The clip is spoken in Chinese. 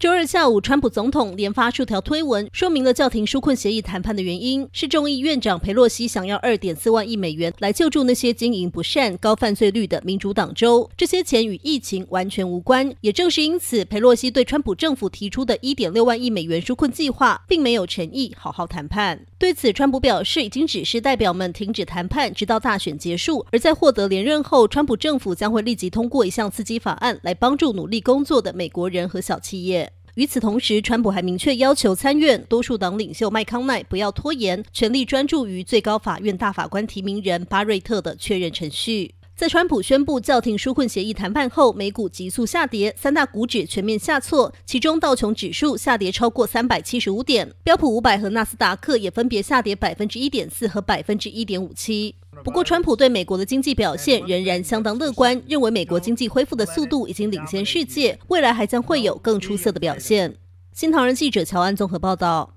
周日下午，川普总统连发数条推文，说明了叫停纾困协议谈判的原因是众议院长佩洛西想要二点四万亿美元来救助那些经营不善、高犯罪率的民主党州，这些钱与疫情完全无关。也正是因此，佩洛西对川普政府提出的一点六万亿美元纾困计划，并没有诚意好好谈判。对此，川普表示已经指示代表们停止谈判，直到大选结束。而在获得连任后，川普政府将会立即通过一项刺激法案来帮助努力工作的美国人和小企业。与此同时，川普还明确要求参院多数党领袖麦康奈不要拖延，全力专注于最高法院大法官提名人巴瑞特的确认程序。在川普宣布叫停纾困协议谈判后，美股急速下跌，三大股指全面下挫，其中道琼指数下跌超过三百七十五点，标普五百和纳斯达克也分别下跌百分之一点四和百分之一点五七。不过，川普对美国的经济表现仍然相当乐观，认为美国经济恢复的速度已经领先世界，未来还将会有更出色的表现。新唐人记者乔安综合报道。